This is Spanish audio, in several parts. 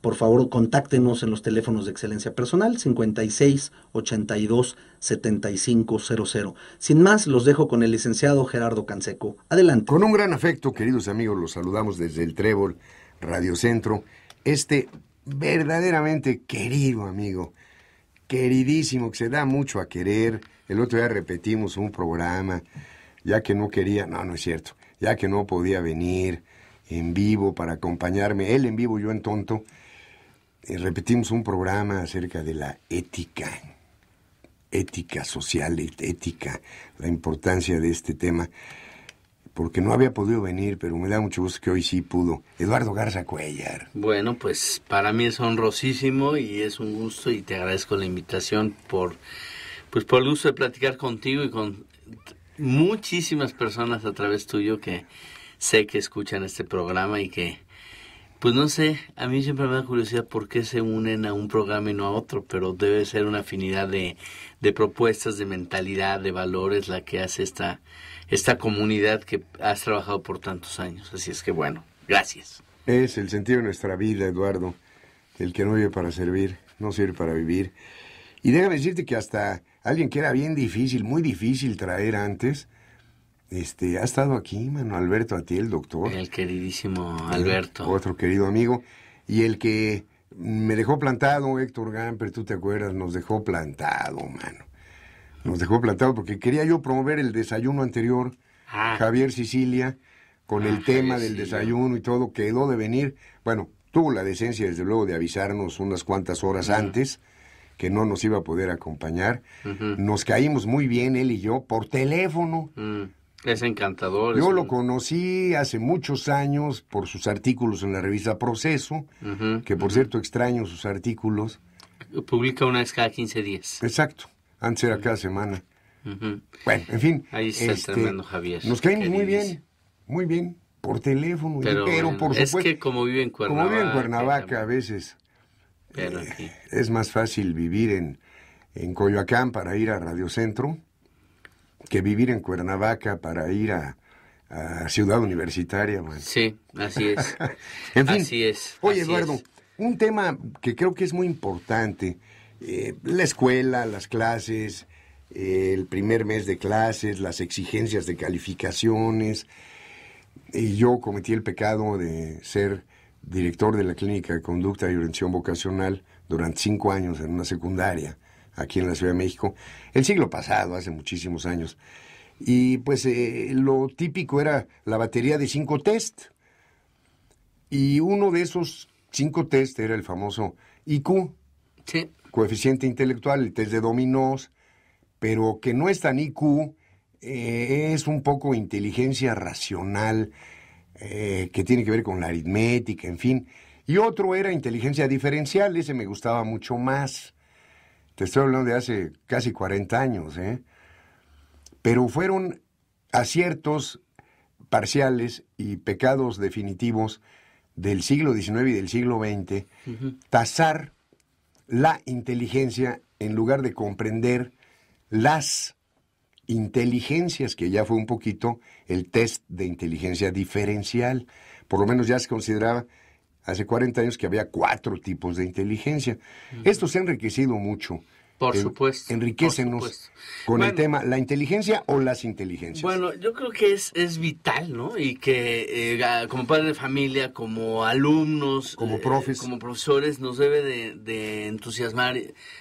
por favor contáctenos en los teléfonos de excelencia personal 56 82 7500. Sin más, los dejo con el licenciado Gerardo Canseco. Adelante. Con un gran afecto, queridos amigos, los saludamos desde el Trébol Radio Centro. Este verdaderamente querido amigo, queridísimo, que se da mucho a querer. El otro día repetimos un programa, ya que no quería, no, no es cierto, ya que no podía venir en vivo para acompañarme, él en vivo, yo en tonto eh, repetimos un programa acerca de la ética, ética social, ética, la importancia de este tema, porque no había podido venir, pero me da mucho gusto que hoy sí pudo. Eduardo Garza Cuellar. Bueno, pues para mí es honrosísimo y es un gusto y te agradezco la invitación por, pues por el gusto de platicar contigo y con muchísimas personas a través tuyo que sé que escuchan este programa y que pues no sé, a mí siempre me da curiosidad por qué se unen a un programa y no a otro, pero debe ser una afinidad de, de propuestas, de mentalidad, de valores la que hace esta, esta comunidad que has trabajado por tantos años. Así es que bueno, gracias. Es el sentido de nuestra vida, Eduardo. El que no vive para servir, no sirve para vivir. Y déjame decirte que hasta alguien que era bien difícil, muy difícil traer antes, este, ha estado aquí, mano Alberto a ti el doctor. El queridísimo eh, Alberto. otro querido amigo. Y el que me dejó plantado, Héctor Gamper, tú te acuerdas, nos dejó plantado, mano. Nos dejó plantado porque quería yo promover el desayuno anterior, ah. Javier Sicilia, con el ah, tema del desayuno y todo, quedó de venir. Bueno, tuvo la decencia, desde luego, de avisarnos unas cuantas horas antes que no nos iba a poder acompañar. Nos caímos muy bien él y yo por teléfono. Mm. Es encantador. Yo lo conocí hace muchos años por sus artículos en la revista Proceso, que por cierto extraño sus artículos. Publica una vez cada 15 días. Exacto, antes era cada semana. Bueno, en fin. Ahí está este, Javier. Nos caen muy bien, muy bien, por teléfono, pero, por supuesto. Es que como vive en Cuernavaca. Como vive en Cuernavaca a veces. Eh, es más fácil vivir en, en Coyoacán para ir a Radio Centro que vivir en Cuernavaca para ir a, Ciudad Universitaria. Sí, así es. en fin, así es. Oye, Eduardo, un tema que creo que es muy importante, eh, la escuela, las clases, el primer mes de clases, las exigencias de calificaciones. Y yo cometí el pecado de ser director de la clínica de conducta y orientación vocacional durante cinco años en una secundaria aquí en la Ciudad de México, el siglo pasado, hace muchísimos años. Y pues eh, lo típico era la batería de cinco test. Y uno de esos cinco test era el famoso IQ, coeficiente intelectual, el test de dominós, pero que no es tan IQ, eh, es un poco inteligencia racional eh, que tiene que ver con la aritmética, en fin. Y otro era inteligencia diferencial, ese me gustaba mucho más. Te estoy hablando de hace casi 40 años, ¿eh? Pero fueron aciertos parciales y pecados definitivos del siglo XIX y del siglo XX, tasar la inteligencia en lugar de comprender las inteligencias, que ya fue un poquito el test de inteligencia diferencial. Por lo menos ya se consideraba hace 40 años que había cuatro tipos de inteligencia. Esto se ha enriquecido mucho. Por supuesto. Enriquecenos con el tema, la inteligencia o las inteligencias. Bueno, yo creo que es, es vital, ¿no? Y que eh, como padre de familia, como alumnos, como, eh, profes. como profesores, nos debe de, entusiasmar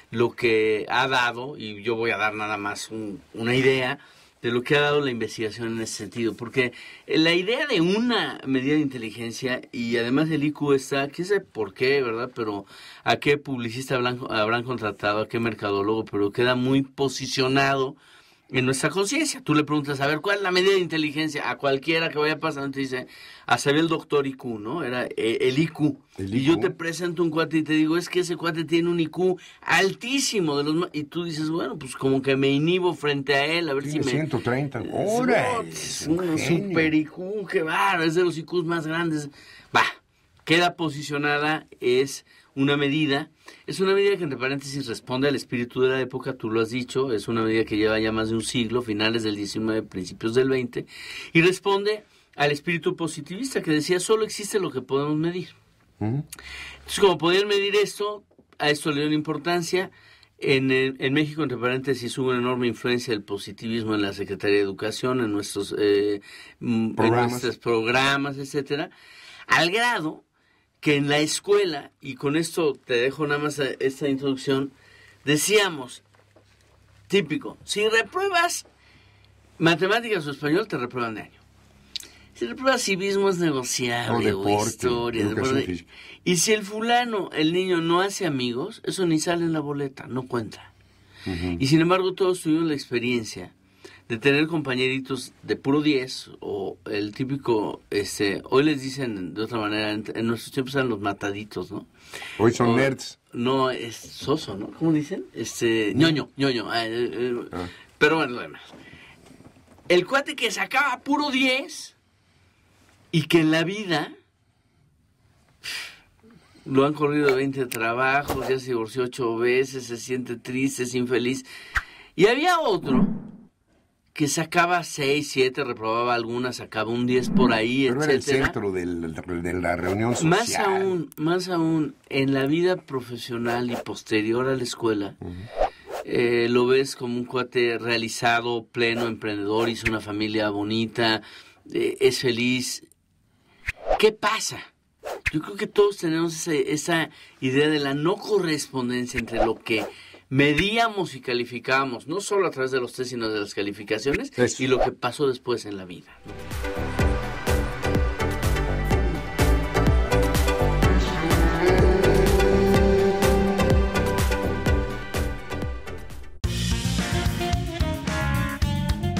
lo que ha dado, y yo voy a dar nada más una idea de lo que ha dado la investigación en ese sentido, porque la idea de una medida de inteligencia y además el IQ está, que sé por qué, ¿verdad? Pero a qué publicista habrán, habrán contratado, a qué mercadólogo, pero queda muy posicionado en nuestra conciencia. Tú le preguntas, a ver, ¿cuál es la medida de inteligencia? A cualquiera que vaya pasando te dice, a saber, el doctor IQ, ¿no? Era eh, el, IQ. Y yo te presento un cuate y te digo, es que ese cuate tiene un IQ altísimo. de los Y tú dices, bueno, pues como que me inhibo frente a él, a ver si 130. me... 130. Es un super IQ, qué va, es de los IQs más grandes. Va, queda posicionada, es una medida. Es una medida que, entre paréntesis, responde al espíritu de la época, tú lo has dicho, es una medida que lleva ya más de un siglo, finales del 19, principios del 20, y responde al espíritu positivista que decía, solo existe lo que podemos medir. Entonces, como podían medir esto, a esto le dio importancia. En, México, entre paréntesis, hubo una enorme influencia del positivismo en la Secretaría de Educación, en nuestros eh, mm, programas. En programas, etcétera, al grado que en la escuela, y con esto te dejo nada más eh, esta introducción, decíamos, típico, si repruebas matemáticas o español, te reprueban de año. Si repruebas civismo es negociable o, historia. Y si el fulano, el niño, no hace amigos, eso ni sale en la boleta, no cuenta. Y sin embargo, todos tuvimos la experiencia de tener compañeritos de puro 10 o el típico, este, hoy les dicen de otra manera, en, nuestros tiempos eran los mataditos, ¿no? Hoy son nerds. No, es soso, ¿no? ¿Cómo dicen? Este, ñoño, ñoño. Ah, eh, eh, ah. Pero bueno, además. El cuate que sacaba puro 10 y que en la vida lo han corrido 20 trabajos, ya se divorció 8 veces, se siente triste, es infeliz. Y había otro que sacaba 6, 7, reprobaba algunas, sacaba un 10 por ahí, etcétera. Era el centro de la reunión social. Más aún, más aún, en la vida profesional y posterior a la escuela, eh, lo ves como un cuate realizado, pleno, emprendedor, hizo una familia bonita, eh, es feliz. ¿Qué pasa? Yo creo que todos tenemos esa idea de la no correspondencia entre lo que medíamos y calificábamos, no solo a través de los test, sino de las calificaciones y lo que pasó después en la vida.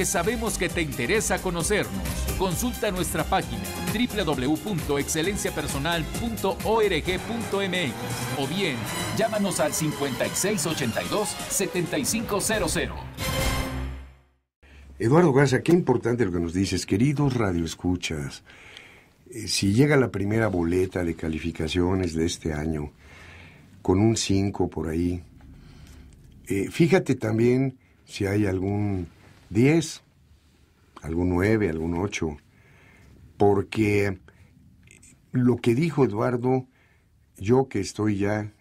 que sabemos que te interesa conocernos. Consulta nuestra página www.excelenciapersonal.org.mx o bien llámanos al 5682-7500. Eduardo Garza, qué importante lo que nos dices, queridos radioescuchas. Eh, si llega la primera boleta de calificaciones de este año, con un 5 por ahí, eh, fíjate también si hay algún 10, algún 9, algún 8, porque lo que dijo Eduardo, yo que estoy ya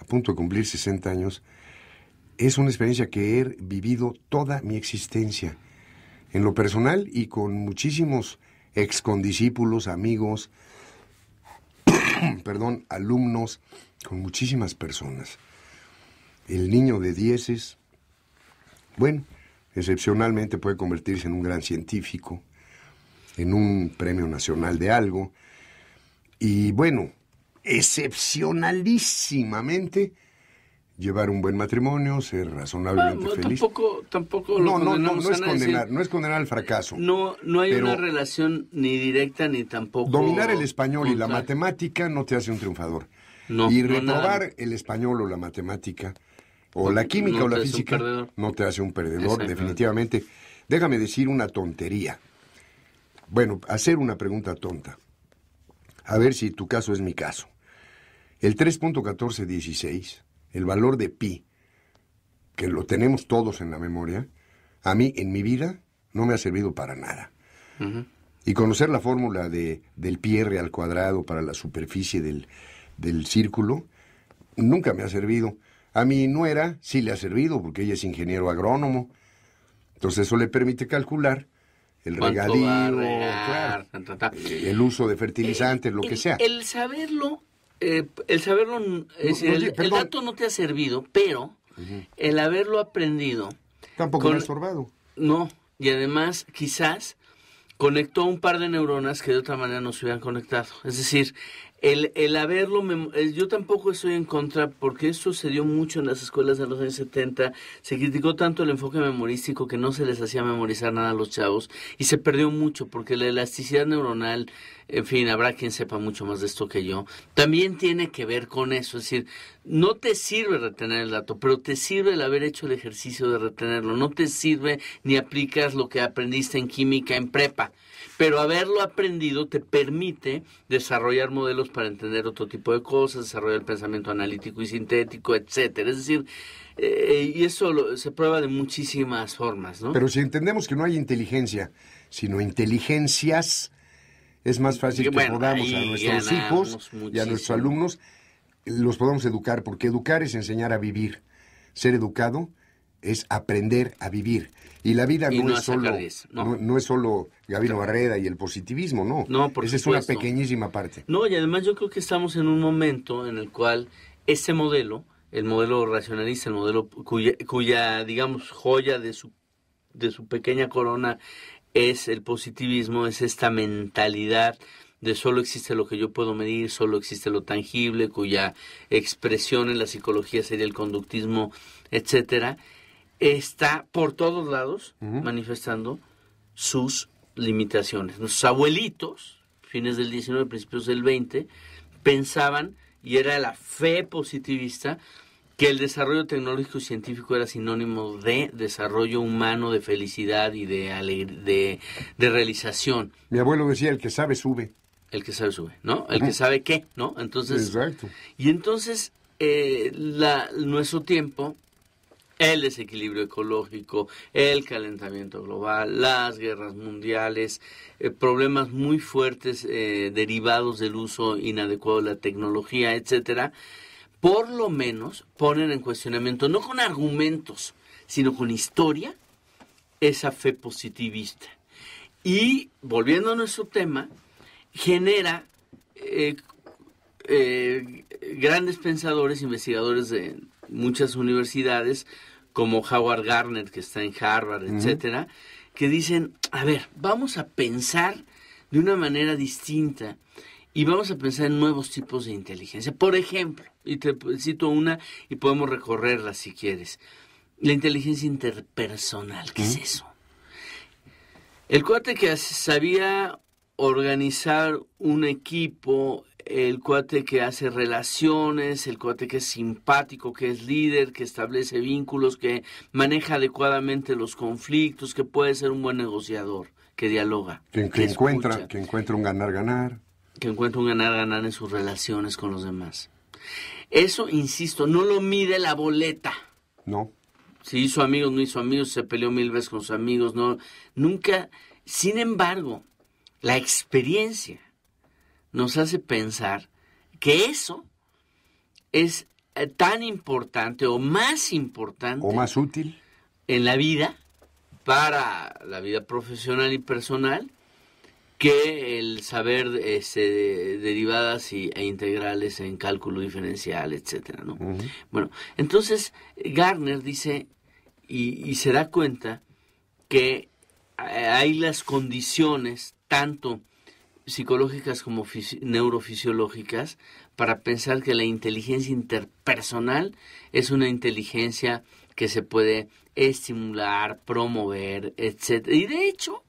a punto de cumplir 60 años, es una experiencia que he vivido toda mi existencia, en lo personal y con muchísimos excondiscípulos, amigos, perdón, alumnos, con muchísimas personas. El niño de dieces. Bueno, excepcionalmente puede convertirse en un gran científico, en un premio nacional de algo. Y bueno, excepcionalísimamente llevar un buen matrimonio, ser razonablemente ah, feliz. Tampoco, tampoco no, lo no, no, no, es condenar, no es condenar al fracaso. No, no hay una relación ni directa ni tampoco. Dominar el español y la matemática no te hace un triunfador. y reprobar el español o la matemática o la química o la física no te hace un perdedor, definitivamente. Déjame decir una tontería. Bueno, hacer una pregunta tonta. A ver si tu caso es mi caso. El 3.1416, el valor de pi, que lo tenemos todos en la memoria, a mí en mi vida no me ha servido para nada. Y conocer la fórmula de, del pi r al cuadrado para la superficie del círculo nunca me ha servido. A mi nuera sí le ha servido porque ella es ingeniero agrónomo. Entonces eso le permite calcular el regadío, el uso de fertilizantes, lo que sea. El saberlo, eh, el saberlo, eh, el, dato no te ha servido, pero el haberlo aprendido. Tampoco me ha estorbado. No, y además quizás conectó un par de neuronas que de otra manera no se hubieran conectado. Es decir, el, el haberlo, yo tampoco estoy en contra porque eso sucedió mucho en las escuelas de los años 70, se criticó tanto el enfoque memorístico que no se les hacía memorizar nada a los chavos y se perdió mucho porque la elasticidad neuronal, en fin, habrá quien sepa mucho más de esto que yo, también tiene que ver con eso, es decir, no te sirve retener el dato, pero te sirve el haber hecho el ejercicio de retenerlo, no te sirve ni aplicas lo que aprendiste en química en prepa pero haberlo aprendido te permite desarrollar modelos para entender otro tipo de cosas, desarrollar el pensamiento analítico y sintético, etcétera. Es decir, eh, y eso se prueba de muchísimas formas, ¿no? Pero si entendemos que no hay inteligencia, sino inteligencias, es más fácil que podamos a nuestros hijos y a nuestros alumnos los podamos educar, porque educar es enseñar a vivir. Ser educado es aprender a vivir. Y la vida no, es solo, ¿no? es solo Barrera y el positivismo, no. No, por Esa es una pequeñísima parte. No, y además yo creo que estamos en un momento en el cual ese modelo, el modelo racionalista, el modelo cuya, digamos, joya de su, de su pequeña corona es el positivismo, es esta mentalidad de solo existe lo que yo puedo medir, solo existe lo tangible, cuya expresión en la psicología sería el conductismo, etcétera está por todos lados manifestando sus limitaciones. Nuestros abuelitos, fines del 19, principios del 20, pensaban, y era la fe positivista, que el desarrollo tecnológico y científico era sinónimo de desarrollo humano, de felicidad y de, de, realización. Mi abuelo decía, el que sabe sube. El que sabe sube, ¿no? El que sabe qué, ¿no? Entonces, Exacto. Y entonces, eh, la, nuestro tiempo el desequilibrio ecológico, el calentamiento global, las guerras mundiales, eh, problemas muy fuertes eh, derivados del uso inadecuado de la tecnología, etcétera, por lo menos ponen en cuestionamiento, no con argumentos, sino con historia, esa fe positivista. Y volviendo a nuestro tema, genera eh, grandes pensadores, investigadores de, muchas universidades, como Howard Garner, que está en Harvard, etcétera, que dicen, a ver, vamos a pensar de una manera distinta y vamos a pensar en nuevos tipos de inteligencia. Por ejemplo, y te cito una y podemos recorrerla si quieres, la inteligencia interpersonal, ¿qué es eso? El cuate que sabía organizar un equipo el cuate que hace relaciones, el cuate que es simpático, que es líder, que establece vínculos, que maneja adecuadamente los conflictos, que puede ser un buen negociador, que dialoga. Que, encuentra, que encuentra un ganar-ganar. Que encuentra un ganar-ganar en sus relaciones con los demás. Eso, insisto, no lo mide la boleta. No. Si hizo amigos, no hizo amigos, se peleó mil veces con sus amigos, no. Nunca. Sin embargo, la experiencia nos hace pensar que eso es eh, tan importante o más importante. O más útil. En la vida, para la vida profesional y personal, que el saber este, derivadas e integrales en cálculo diferencial, etcétera, Bueno, entonces Garner dice y, se da cuenta que eh, hay las condiciones tanto psicológicas como neurofisiológicas para pensar que la inteligencia interpersonal es una inteligencia que se puede estimular, promover, etc. Y de hecho,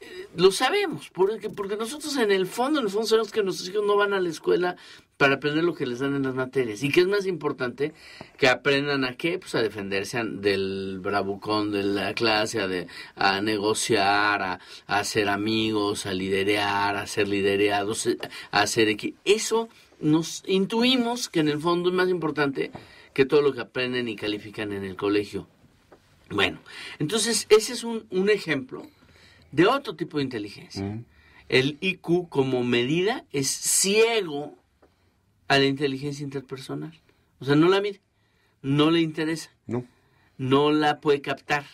eh, lo sabemos, porque, porque nosotros en el fondo, en el fondo sabemos que nuestros hijos no van a la escuela, para aprender lo que les dan en las materias. Y que es más importante que aprendan a qué, pues a defenderse del bravucón de la clase, a, negociar, a, hacer amigos, a liderear, a ser lidereados, eh, a hacer Eso nos intuimos que en el fondo es más importante que todo lo que aprenden y califican en el colegio. Bueno, entonces ese es un, ejemplo de otro tipo de inteligencia. Mm. El IQ como medida es ciego a la inteligencia interpersonal. O sea, no la mide, no le interesa. No. No la puede captar.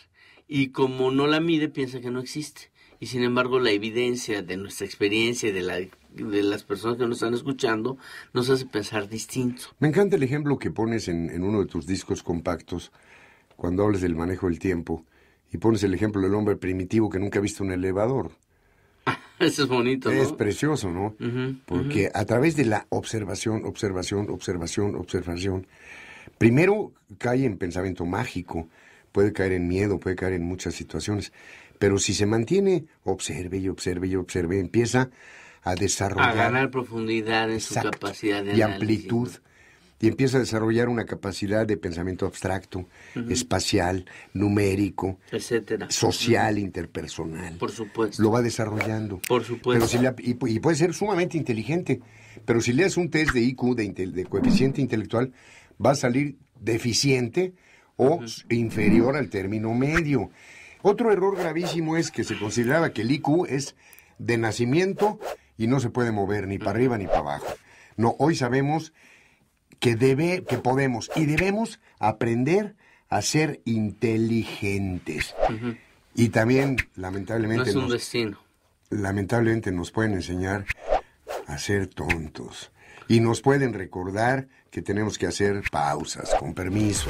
Y como no la mide, piensa que no existe. Y sin embargo, la evidencia de nuestra experiencia y de, la, de las personas que nos están escuchando nos hace pensar distinto. Me encanta el ejemplo que pones en, en uno de tus discos compactos, cuando hablas del manejo del tiempo, y pones el ejemplo del hombre primitivo que nunca ha visto un elevador. Eso es bonito. ¿no? Es precioso, ¿no? Porque a través de la observación, observación, observación, observación, primero cae en pensamiento mágico, puede caer en miedo, puede caer en muchas situaciones, pero si se mantiene, observe y observe y observe, empieza a desarrollar. A ganar profundidad en su capacidad de Y amplitud y empieza a desarrollar una capacidad de pensamiento abstracto, espacial, numérico, etcétera, social, interpersonal. Por supuesto. Lo va desarrollando. Por supuesto. Pero si le, y, puede ser sumamente inteligente, pero si le un test de IQ, de, coeficiente intelectual, va a salir deficiente o inferior al término medio. Otro error gravísimo es que se consideraba que el IQ es de nacimiento y no se puede mover ni para arriba ni para abajo. No, hoy sabemos que, debe, que podemos y debemos aprender a ser inteligentes. Y también, lamentablemente... No es un destino. Lamentablemente nos pueden enseñar a ser tontos. Y nos pueden recordar que tenemos que hacer pausas, con permiso.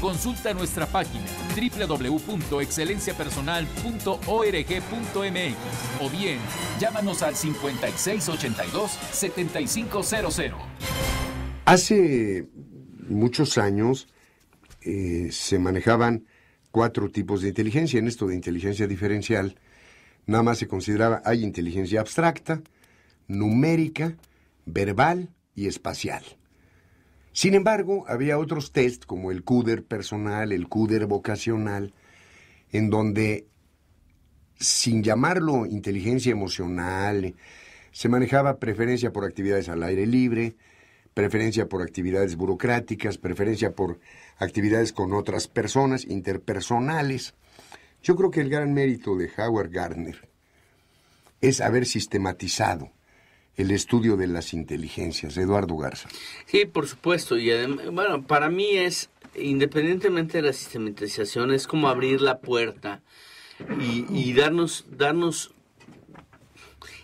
Consulta nuestra página www.excelenciapersonal.org.mx o bien llámanos al 5682-7500. Hace muchos años eh, se manejaban cuatro tipos de inteligencia. En esto de inteligencia diferencial, nada más se consideraba, hay inteligencia abstracta, numérica, verbal y espacial. Sin embargo, había otros test como el CUDER personal, el CUDER vocacional, en donde, sin llamarlo inteligencia emocional, se manejaba preferencia por actividades al aire libre, preferencia por actividades burocráticas, preferencia por actividades con otras personas, interpersonales. Yo creo que el gran mérito de Howard Gardner es haber sistematizado el estudio de las inteligencias. Eduardo Garza. Sí, por supuesto. Y bueno, para mí es, independientemente de la sistematización, es como abrir la puerta y, y darnos, darnos,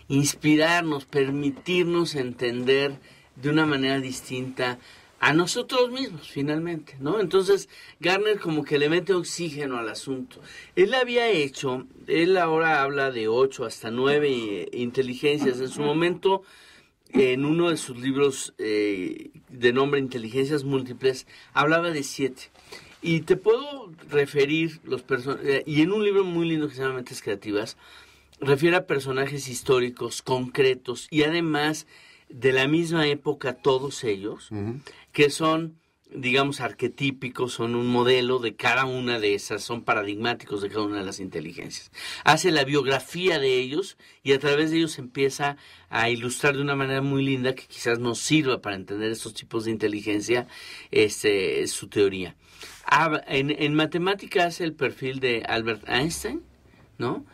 inspirarnos, permitirnos entender de una manera distinta a nosotros mismos finalmente, ¿no? Entonces Garner como que le mete oxígeno al asunto. Él había hecho, él ahora habla de ocho hasta nueve eh, inteligencias en su momento. En uno de sus libros eh, de nombre Inteligencias Múltiples hablaba de siete. Y te puedo referir los eh, y en un libro muy lindo que se llama Mentes Creativas, refiere a personajes históricos, concretos, y además de la misma época todos ellos, que son, digamos, arquetípicos, son un modelo de cada una de esas, son paradigmáticos de cada una de las inteligencias. Hace la biografía de ellos y a través de ellos empieza a ilustrar de una manera muy linda que quizás nos sirva para entender estos tipos de inteligencia, este, su teoría. En, matemática hace el perfil de Albert Einstein, ¿no?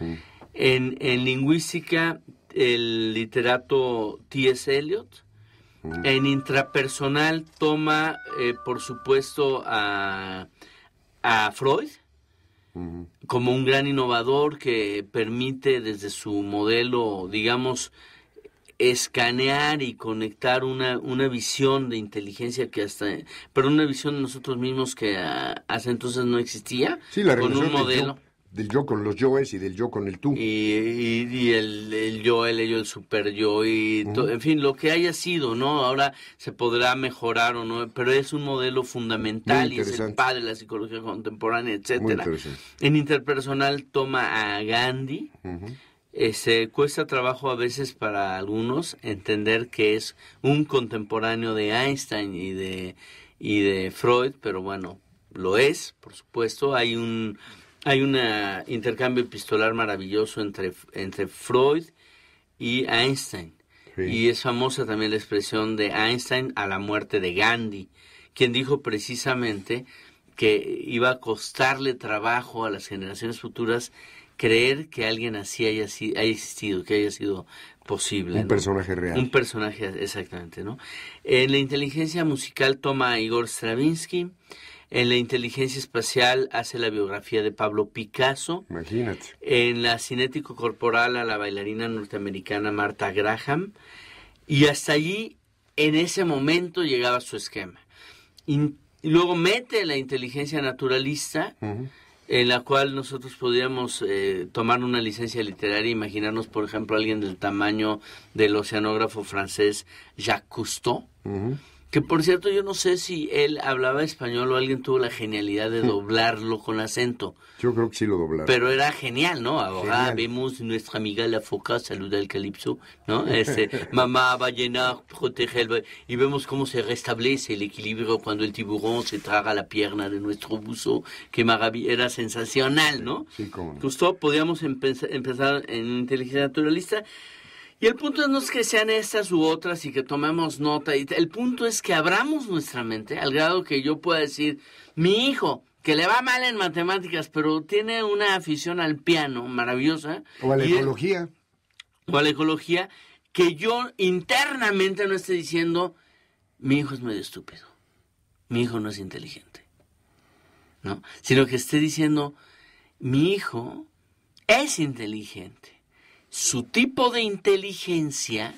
en, lingüística el literato T.S. Eliot. Mm. En intrapersonal toma, eh, por supuesto, a, a Freud mm. como un gran innovador que permite desde su modelo, digamos, escanear y conectar una, una visión de inteligencia que hasta, pero una visión de nosotros mismos que ah, hasta entonces no existía, con un modelo del yo con los yoes y del yo con el tú. Y, el, yo, el ello, el super yo, y en fin, lo que haya sido, ¿no? Ahora se podrá mejorar o no, pero es un modelo fundamental y es el padre de la psicología contemporánea, etcétera. En interpersonal toma a Gandhi. ese eh, cuesta trabajo a veces para algunos entender que es un contemporáneo de Einstein y de, y de Freud, pero bueno, lo es, por supuesto. Hay un hay un intercambio epistolar maravilloso entre, entre Freud y Einstein. Y es famosa también la expresión de Einstein a la muerte de Gandhi, quien dijo precisamente que iba a costarle trabajo a las generaciones futuras creer que alguien así haya, existido, que haya sido posible. Un personaje real. Un personaje, exactamente, ¿no? En eh, la inteligencia musical toma a Igor Stravinsky, en la inteligencia espacial hace la biografía de Pablo Picasso. Imagínate. En la cinético corporal a la bailarina norteamericana Marta Graham. Y hasta allí, en ese momento, llegaba su esquema. luego mete la inteligencia naturalista. en la cual nosotros podríamos eh, tomar una licencia literaria, imaginarnos, por ejemplo, alguien del tamaño del oceanógrafo francés Jacques Cousteau, que por cierto, yo no sé si él hablaba español o alguien tuvo la genialidad de doblarlo con acento. Yo creo que sí lo doblaron. Pero era genial, ¿no? Ahora vemos nuestra amiga la foca, saluda al calipso, ¿no? Este, mamá ballena, protege el... y vemos cómo se restablece el equilibrio cuando el tiburón se traga la pierna de nuestro buzo, que maravilla, era sensacional, ¿no? Sí, cómo Justo podíamos empezar en inteligencia naturalista. Y el punto no es que sean estas u otras y que tomemos nota. El punto es que abramos nuestra mente al grado que yo pueda decir, mi hijo, que le va mal en matemáticas, pero tiene una afición al piano maravillosa. O a la ecología. O a la ecología, que yo internamente no esté diciendo, mi hijo es medio estúpido, mi hijo no es inteligente. ¿No? Sino que esté diciendo, mi hijo es inteligente su tipo de inteligencia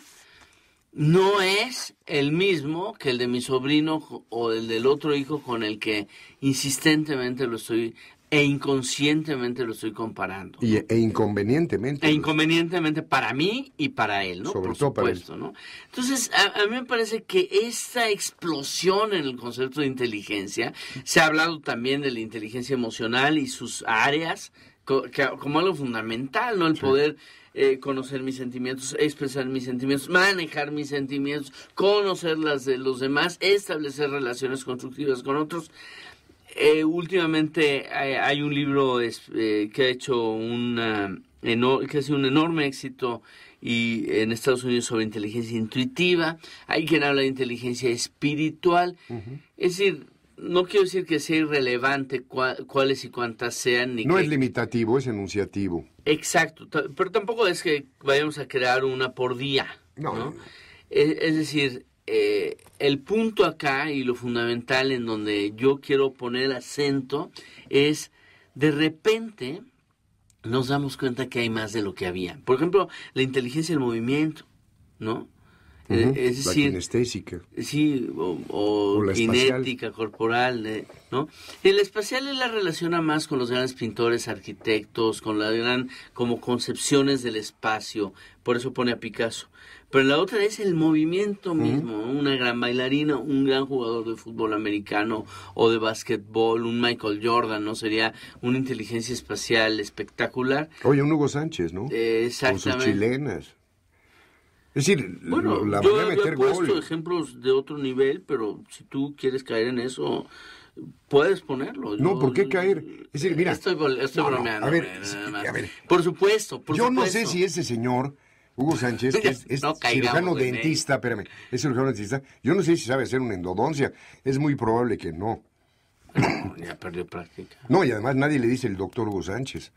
no es el mismo que el de mi sobrino o el del otro hijo con el que insistentemente lo estoy e inconscientemente lo estoy comparando. Y, e inconvenientemente. E inconvenientemente para mí y para él, ¿no? Sobre Por todo supuesto, ¿no? Entonces, a, mí me parece que esta explosión en el concepto de inteligencia, se ha hablado también de la inteligencia emocional y sus áreas, como algo fundamental, ¿no? El poder eh, conocer mis sentimientos, expresar mis sentimientos, manejar mis sentimientos, conocer las de los demás, establecer relaciones constructivas con otros. Eh, últimamente eh, hay, un libro que ha hecho un que sido un enorme éxito y en Estados Unidos sobre inteligencia intuitiva. Hay quien habla de inteligencia espiritual. Es decir, no quiero decir que sea irrelevante cuáles y cuántas sean. no es limitativo, es enunciativo. Exacto, pero tampoco es que vayamos a crear una por día. No. Es, decir, eh, el punto acá y lo fundamental en donde yo quiero poner acento es, de repente nos damos cuenta que hay más de lo que había. Por ejemplo, la inteligencia del movimiento, ¿no? Eh, la kinestésica. Sí, o, kinética, corporal, eh, ¿no? El espacial él la relaciona más con los grandes pintores, arquitectos, con la gran, como concepciones del espacio, por eso pone a Picasso. Pero la otra es el movimiento mismo, una gran bailarina, un gran jugador de fútbol americano o de básquetbol, un Michael Jordan, ¿no? Sería una inteligencia espacial espectacular. Oye, un Hugo Sánchez, ¿no? Eh, exactamente. sus chilenas. Es decir, bueno, la voy a meter he puesto ejemplos de otro nivel, pero si tú quieres caer en eso, puedes ponerlo. No, ¿por qué caer? Es decir, mira. Estoy, bromeando. a, ver, a, ver, Por supuesto, por Yo no sé si ese señor, Hugo Sánchez, que es, cirujano dentista, espérame, es cirujano dentista. Yo no sé si sabe hacer una endodoncia. Es muy probable que no. ya perdió práctica. No, y además nadie le dice el doctor Hugo Sánchez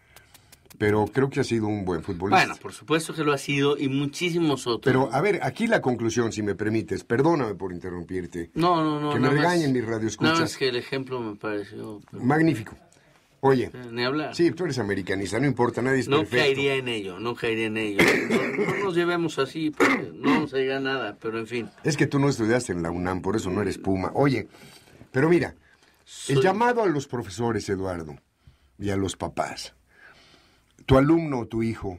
pero creo que ha sido un buen futbolista. Bueno, por supuesto que lo ha sido y muchísimos otros. Pero a ver, aquí la conclusión, si me permites, perdóname por interrumpirte. No, no, no. Que me regañen mis radioescuchas. No, es que el ejemplo me pareció... Magnífico. Oye, eh, ni hablar. Sí, tú eres americanista, no importa, nadie no caería en ello, no caería en ello. No, nos llevemos así, porque no nos a nada, pero en fin. Es que tú no estudiaste en la UNAM, por eso no eres puma. Oye, pero mira, el llamado a los profesores, Eduardo, y a los papás tu alumno o tu hijo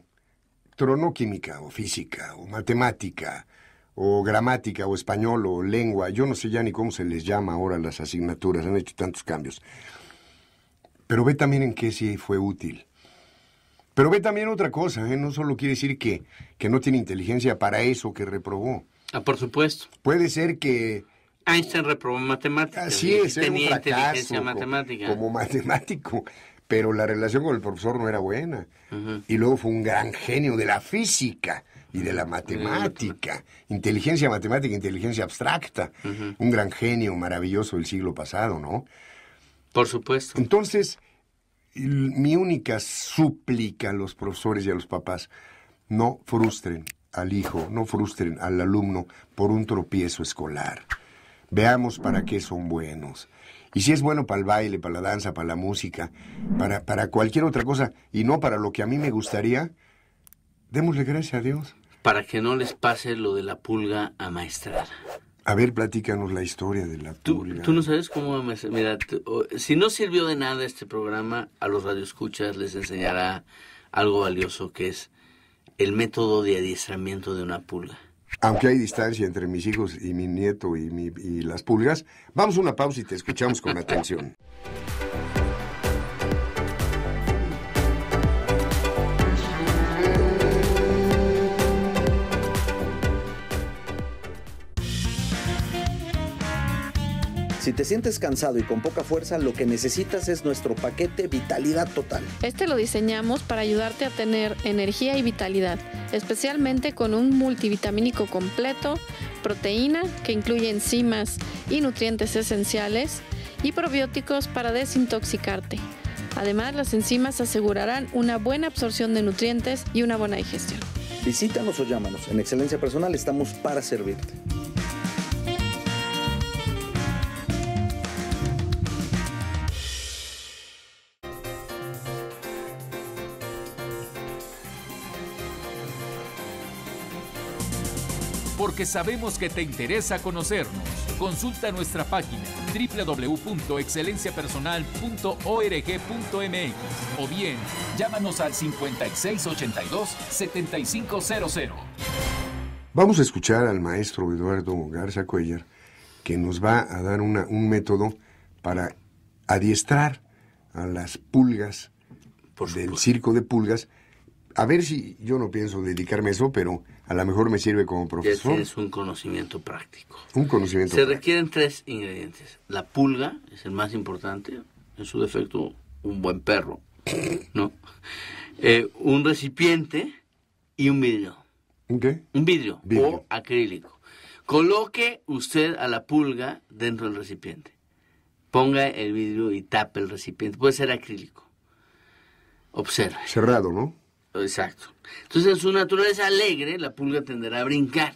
tronó química o física o matemática o gramática o español o lengua, yo no sé ya ni cómo se les llama ahora las asignaturas, han hecho tantos cambios. Pero ve también en qué sí fue útil. Pero ve también otra cosa, ¿eh? no solo quiere decir que, que no tiene inteligencia para eso que reprobó. Ah, por supuesto. Puede ser que... Einstein reprobó matemáticas. Así es, un fracaso, como matemático pero la relación con el profesor no era buena. Y luego fue un gran genio de la física y de la matemática, inteligencia matemática, inteligencia abstracta, un gran genio maravilloso del siglo pasado, ¿no? Por supuesto. Entonces, mi única súplica a los profesores y a los papás, no frustren al hijo, no frustren al alumno por un tropiezo escolar. Veamos para qué son buenos. Y si es bueno para el baile, para la danza, para la música, para, para cualquier otra cosa, y no para lo que a mí me gustaría, démosle gracias a Dios. Para que no les pase lo de la pulga amaestrada. A ver, platícanos la historia de la pulga. Tú, no sabes cómo... mira, si no sirvió de nada este programa, a los radioescuchas les enseñará algo valioso que es el método de adiestramiento de una pulga. Aunque hay distancia entre mis hijos y mi nieto y, las pulgas, vamos a una pausa y te escuchamos con atención. Si te sientes cansado y con poca fuerza, lo que necesitas es nuestro paquete Vitalidad Total. Este lo diseñamos para ayudarte a tener energía y vitalidad, especialmente con un multivitamínico completo, proteína que incluye enzimas y nutrientes esenciales y probióticos para desintoxicarte. Además, las enzimas asegurarán una buena absorción de nutrientes y una buena digestión. Visítanos o llámanos. En Excelencia Personal estamos para servirte. que sabemos que te interesa conocernos. Consulta nuestra página www.excelenciapersonal.org.mx o bien llámanos al 5682-7500. Vamos a escuchar al maestro Eduardo Garza Cuellar, que nos va a dar un método para adiestrar a las pulgas Por del circo de pulgas a ver si yo no pienso dedicarme a eso, pero a lo mejor me sirve como profesor. Es un conocimiento práctico. Un conocimiento. Se requieren tres ingredientes. La pulga es el más importante, en su defecto un buen perro, ¿no? Eh, un recipiente y un vidrio. ¿Un qué? Un vidrio, vidrio, o acrílico. Coloque usted a la pulga dentro del recipiente. Ponga el vidrio y tape el recipiente. Puede ser acrílico. Observe. Cerrado, ¿no? Exacto. Entonces, en su naturaleza alegre, la pulga tenderá a brincar.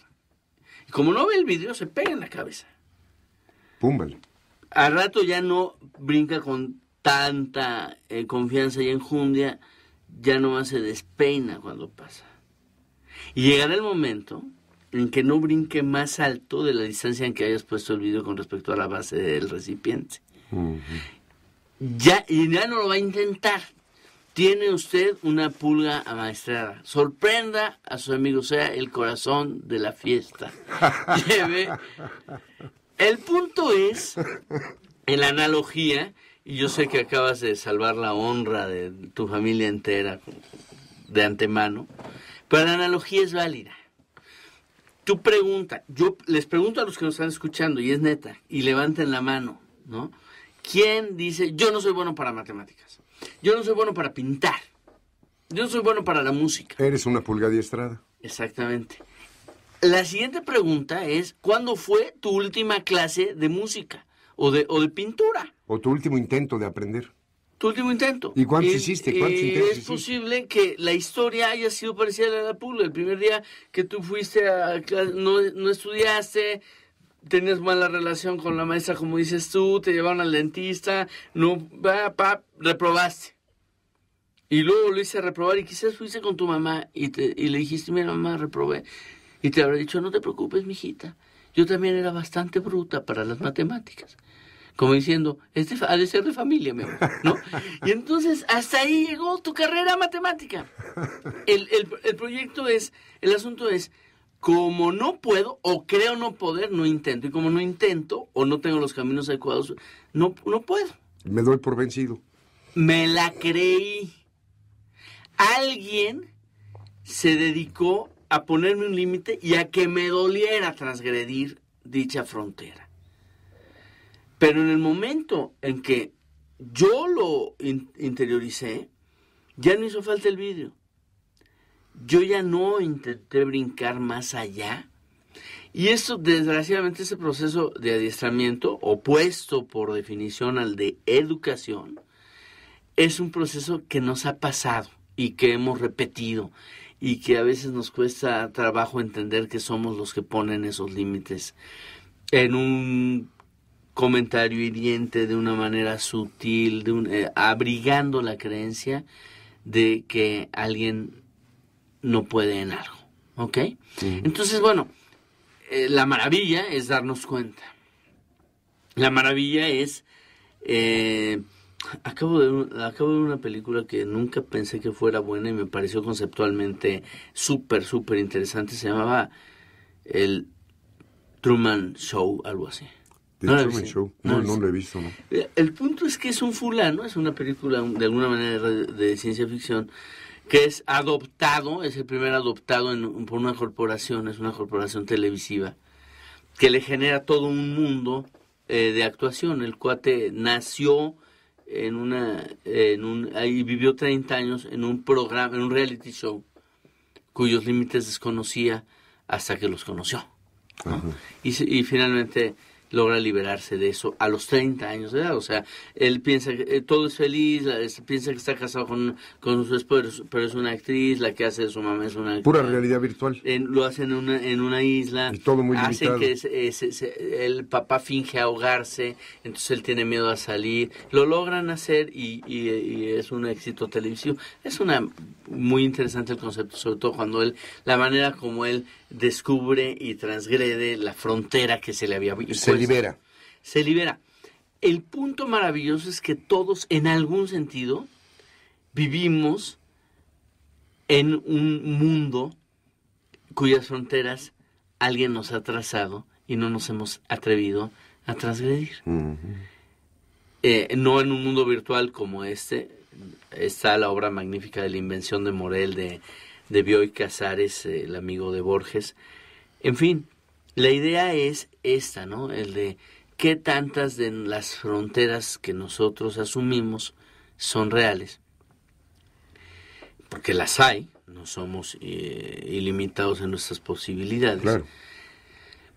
Y como no ve el vidrio, se pega en la cabeza. Púmbale. Al rato ya no brinca con tanta eh, confianza y enjundia, ya no se despeina cuando pasa. Y llegará el momento en que no brinque más alto de la distancia en que hayas puesto el vidrio con respecto a la base del recipiente. Ya, y ya no lo va a intentar, tiene usted una pulga amaestrada. Sorprenda a su amigo, sea el corazón de la fiesta. El punto es, en la analogía, y yo sé que acabas de salvar la honra de tu familia entera de antemano, pero la analogía es válida. Tú pregunta, yo les pregunto a los que nos están escuchando, y es neta, y levanten la mano, ¿no? ¿Quién dice, yo no soy bueno para matemáticas? Yo no soy bueno para pintar. Yo no soy bueno para la música. Eres una pulga diestrada. Exactamente. La siguiente pregunta es, ¿cuándo fue tu última clase de música o de, o de pintura? O tu último intento de aprender. Tu último intento. ¿Y cuánto hiciste? Eh, es posible que la historia haya sido parecida a la la pulga. El primer día que tú fuiste a no, no estudiaste, tenías mala relación con la maestra, como dices tú, te llevaron al dentista, no, va pa, reprobaste. Y luego lo hice reprobar y quizás fuiste con tu mamá y, le dijiste, mi mamá, reprobé. Y te habrá dicho, no te preocupes, mijita. Yo también era bastante bruta para las matemáticas. Como diciendo, este ha de ser de familia, mi amor, ¿no? Y entonces hasta ahí llegó tu carrera matemática. El, el, el proyecto es, el asunto es, como no puedo o creo no poder, no intento. Y como no intento o no tengo los caminos adecuados, no, no puedo. Me doy por vencido. Me la creí. Alguien se dedicó a ponerme un límite y a que me doliera transgredir dicha frontera. Pero en el momento en que yo lo interioricé, ya no hizo falta el vídeo yo ya no intenté brincar más allá. Y esto, desgraciadamente, ese proceso de adiestramiento, opuesto por definición al de educación, es un proceso que nos ha pasado y que hemos repetido y que a veces nos cuesta trabajo entender que somos los que ponen esos límites. En un comentario hiriente, de una manera sutil, eh, abrigando la creencia de que alguien no puede en algo. ¿Ok? Entonces, bueno, eh, la maravilla es darnos cuenta. La maravilla es... Eh, acabo, de acabo de ver una película que nunca pensé que fuera buena y me pareció conceptualmente súper, súper interesante. Se llamaba El Truman Show, algo así. Truman Show. No, eh, El punto es que es un fulano, es una película de alguna manera de ciencia ficción, que es adoptado, es el primer adoptado en, por una corporación, es una corporación televisiva, que le genera todo un mundo eh, de actuación. El cuate nació en una, en un, ahí vivió 30 años en un programa, en un reality show, cuyos límites desconocía hasta que los conoció. Y, y, finalmente logra liberarse de eso a los 30 años de edad. O sea, él piensa que eh, todo es feliz, piensa que está casado con, con su esposo, pero es una actriz, la que hace de su mamá es una... Pura realidad virtual. lo hacen en una, isla. Y todo que el papá finge ahogarse, entonces él tiene miedo a salir. Lo logran hacer y, y, y es un éxito televisivo. Es una muy interesante el concepto, sobre todo cuando él, la manera como él descubre y transgrede la frontera que se le había Se libera. Se libera. El punto maravilloso es que todos, en algún sentido, vivimos en un mundo cuyas fronteras alguien nos ha trazado y no nos hemos atrevido a transgredir. Eh, no en un mundo virtual como este, está la obra magnífica de la invención de Morel de de Bioy Casares, eh, el amigo de Borges. En fin, la idea es esta, ¿no? El de qué tantas de las fronteras que nosotros asumimos son reales. Porque las hay, no somos eh, ilimitados en nuestras posibilidades.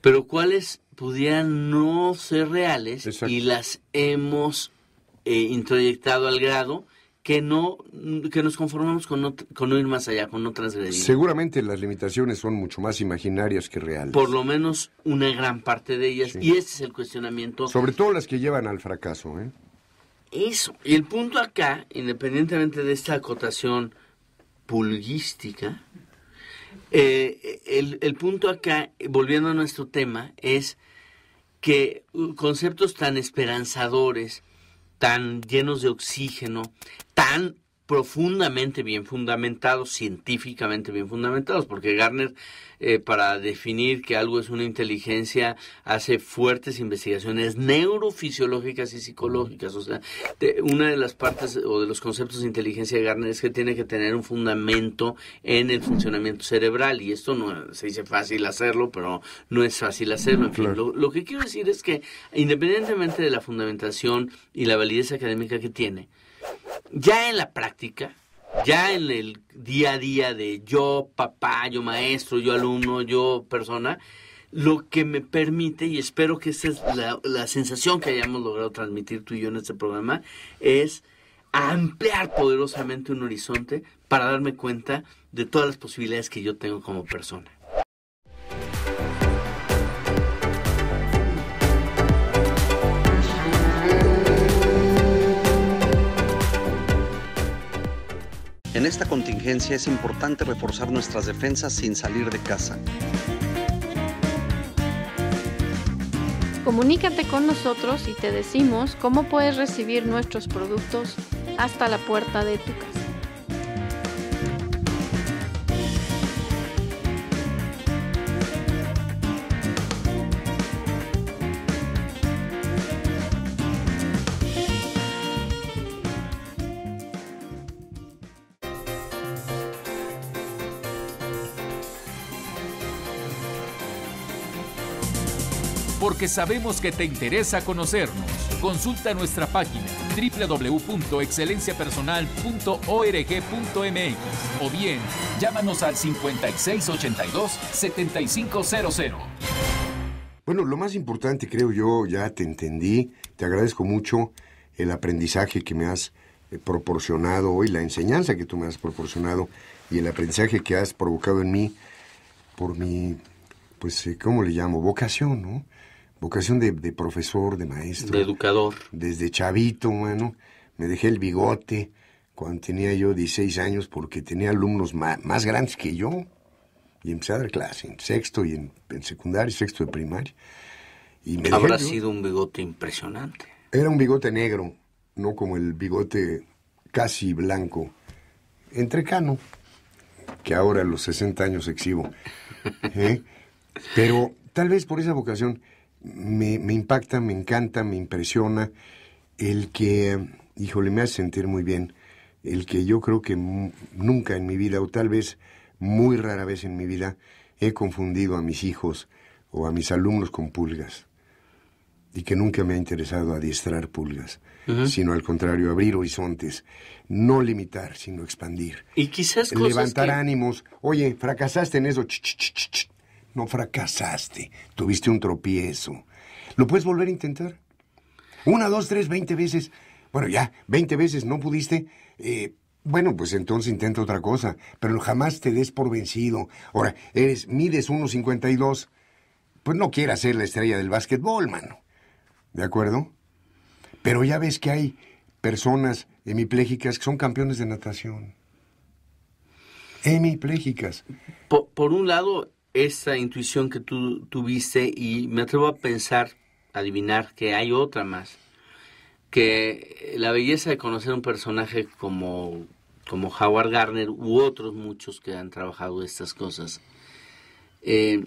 Pero cuáles pudieran no ser reales y las hemos eh, introyectado al grado que no mm, que nos conformamos con no, con ir más allá, con no transgredir. Seguramente las limitaciones son mucho más imaginarias que reales. Por lo menos una gran parte de ellas, y ese es el cuestionamiento. Sobre todo las que llevan al fracaso. ¿eh? Eso. Y el punto acá, independientemente de esta acotación pulguística, eh, el, el punto acá, volviendo a nuestro tema, es que uh, conceptos tan esperanzadores, tan llenos de oxígeno, tan profundamente bien fundamentados, científicamente bien fundamentados, porque Garner, eh, para definir que algo es una inteligencia, hace fuertes investigaciones neurofisiológicas y psicológicas. O sea, una de las partes o de los conceptos de inteligencia de Garner es que tiene que tener un fundamento en el funcionamiento cerebral, y esto no se dice fácil hacerlo, pero no es fácil hacerlo. En fin, lo que quiero decir es que, independientemente de la fundamentación y la validez académica que tiene, ya en la práctica, ya en el día a día de yo papá, yo maestro, yo alumno, yo persona, lo que me permite, y espero que esa es la, la, sensación que hayamos logrado transmitir tú y yo en este programa, es ampliar poderosamente un horizonte para darme cuenta de todas las posibilidades que yo tengo como persona. En esta contingencia es importante reforzar nuestras defensas sin salir de casa. Comunícate con nosotros y te decimos cómo puedes recibir nuestros productos hasta la puerta de tu casa. que sabemos que te interesa conocernos. Consulta nuestra página www.excelenciapersonal.org.mx o bien llámanos al 5682-7500. Bueno, lo más importante creo yo, ya te entendí, te agradezco mucho el aprendizaje que me has eh, proporcionado hoy, la enseñanza que tú me has proporcionado y el aprendizaje que has provocado en mí por mi, pues, eh, ¿cómo le llamo? Vocación, ¿no? vocación de, de, profesor, de maestro. De educador. Desde chavito, mano. Me dejé el bigote cuando tenía yo 16 años porque tenía alumnos más, grandes que yo. Y empecé a dar clase en sexto y en, en secundaria, sexto de primaria. Y me Habrá sido un bigote impresionante. Era un bigote negro, no como el bigote casi blanco, entrecano, que ahora a los 60 años exhibo. ¿eh? Pero tal vez por esa vocación me, impacta, me encanta, me impresiona el que, híjole, me hace sentir muy bien, el que yo creo que nunca en mi vida, o tal vez muy rara vez en mi vida, he confundido a mis hijos o a mis alumnos con pulgas y que nunca me ha interesado adiestrar pulgas, sino al contrario, abrir horizontes, no limitar, sino expandir. Y quizás Levantar ánimos. Oye, fracasaste en eso. No fracasaste, tuviste un tropiezo. ¿Lo puedes volver a intentar? Una, dos, tres, veinte veces. Bueno, ya, veinte veces no pudiste. Eh, bueno, pues entonces intenta otra cosa, pero jamás te des por vencido. Ahora, eres, mides 1.52. Pues no quieras ser la estrella del básquetbol, mano. ¿De acuerdo? Pero ya ves que hay personas hemipléjicas que son campeones de natación. Hemipléjicas. por un lado, esta intuición que tú tuviste y me atrevo a pensar, adivinar que hay otra más, que la belleza de conocer un personaje como, como Howard Garner u otros muchos que han trabajado estas cosas, eh,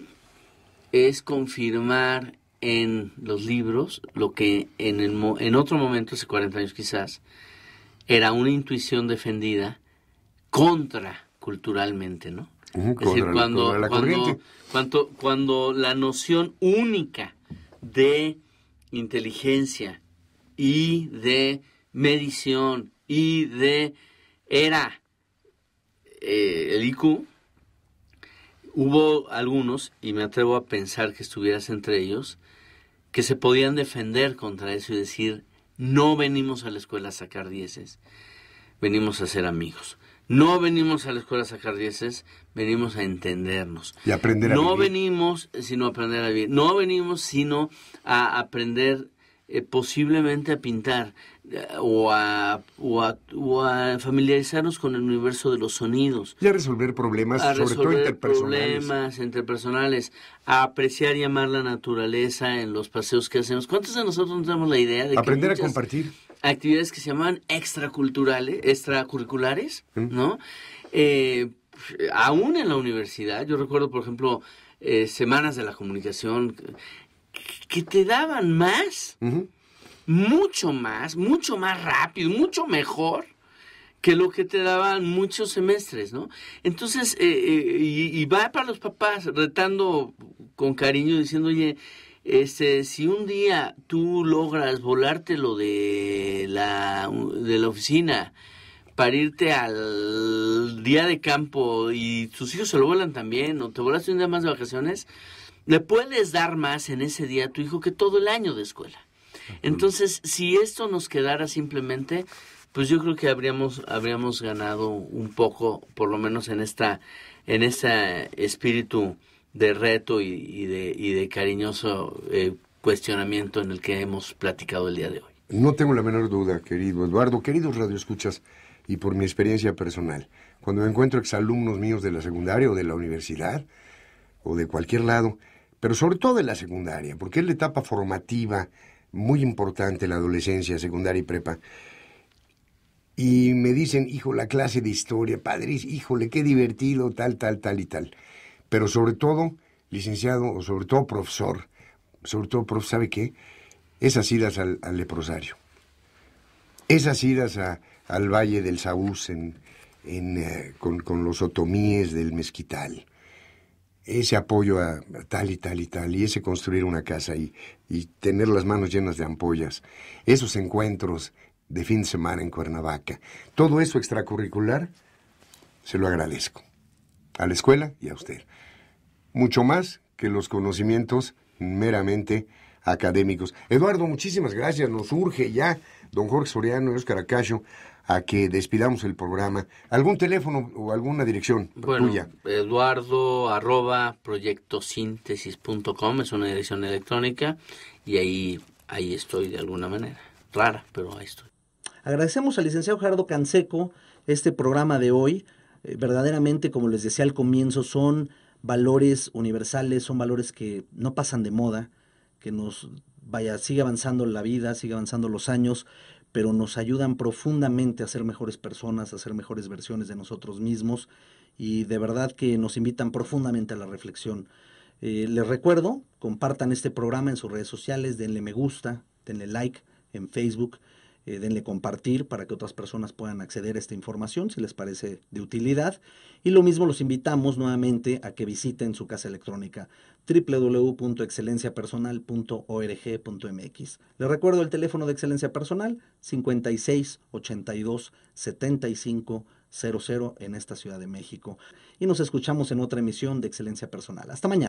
es confirmar en los libros lo que en, el, en otro momento, hace 40 años quizás, era una intuición defendida contra culturalmente, ¿no? es decir, cuando, la noción única de inteligencia y de medición y de era eh, el IQ, hubo algunos, y me atrevo a pensar que estuvieras entre ellos, que se podían defender contra eso y decir, no venimos a la escuela a sacar dieces, venimos a ser amigos. No venimos a la escuela a venimos a entendernos. Y aprender a no vivir. No venimos eh, sino a aprender a vivir. No venimos sino a aprender eh, posiblemente a pintar eh, o, a, familiarizarnos con el universo de los sonidos. Y a resolver problemas, sobre todo interpersonales. problemas interpersonales, a apreciar y amar la naturaleza en los paseos que hacemos. ¿Cuántos de nosotros no tenemos la idea de aprender a compartir actividades que se llaman extraculturales, extracurriculares ¿no? Eh, aún en la universidad, yo recuerdo, por ejemplo, eh, semanas de la comunicación que te daban más, mucho más, mucho más rápido, mucho mejor que lo que te daban muchos semestres, ¿no? Entonces, eh, y, va para los papás retando con cariño, diciendo, oye, este, si un día tú logras volártelo de la, de la oficina para irte al día de campo y tus hijos se lo vuelan también, o te volaste un día más de vacaciones, le puedes dar más en ese día a tu hijo que todo el año de escuela. Entonces, si esto nos quedara simplemente, pues yo creo que habríamos, habríamos ganado un poco, por lo menos en esta, en este espíritu de reto y, de, cariñoso eh, cuestionamiento en el que hemos platicado el día de hoy. No tengo la menor duda, querido Eduardo, queridos radioescuchas, y por mi experiencia personal, cuando me encuentro exalumnos míos de la secundaria o de la universidad, o de cualquier lado, pero sobre todo de la secundaria, porque es la etapa formativa muy importante, la adolescencia, secundaria y prepa, y me dicen, hijo, la clase de historia, padres, híjole, qué divertido, tal, tal, tal y tal. Pero sobre todo, licenciado, o sobre todo profesor, sobre todo profesor, ¿sabe qué? Esas idas al, leprosario, esas idas al Valle del Saúz en, eh, con, los otomíes del Mezquital, ese apoyo a, tal y tal y tal, y ese construir una casa y tener las manos llenas de ampollas, esos encuentros de fin de semana en Cuernavaca, todo eso extracurricular, se lo agradezco a la escuela y a usted mucho más que los conocimientos meramente académicos. Eduardo, muchísimas gracias. Nos urge ya, don Jorge Soriano y Oscar a que despidamos el programa. ¿Algún teléfono o alguna dirección bueno, tuya? Eduardo arroba proyectosíntesis.com es una dirección electrónica y ahí, ahí estoy de alguna manera. Rara, pero ahí estoy. Agradecemos al licenciado Gerardo Canseco este programa de hoy. Eh, verdaderamente, como les decía al comienzo, son valores universales, son valores que no pasan de moda, que nos, vaya, sigue avanzando la vida, sigue avanzando los años, pero nos ayudan profundamente a ser mejores personas, a ser mejores versiones de nosotros mismos y de verdad que nos invitan profundamente a la reflexión. Eh, les recuerdo, compartan este programa en sus redes sociales, denle me gusta, denle like en Facebook eh, denle compartir para que otras personas puedan acceder a esta información si les parece de utilidad. Y lo mismo los invitamos nuevamente a que visiten su casa electrónica www.excelenciapersonal.org.mx. Les recuerdo el teléfono de Excelencia Personal 56 82 en esta Ciudad de México. Y nos escuchamos en otra emisión de Excelencia Personal. Hasta mañana.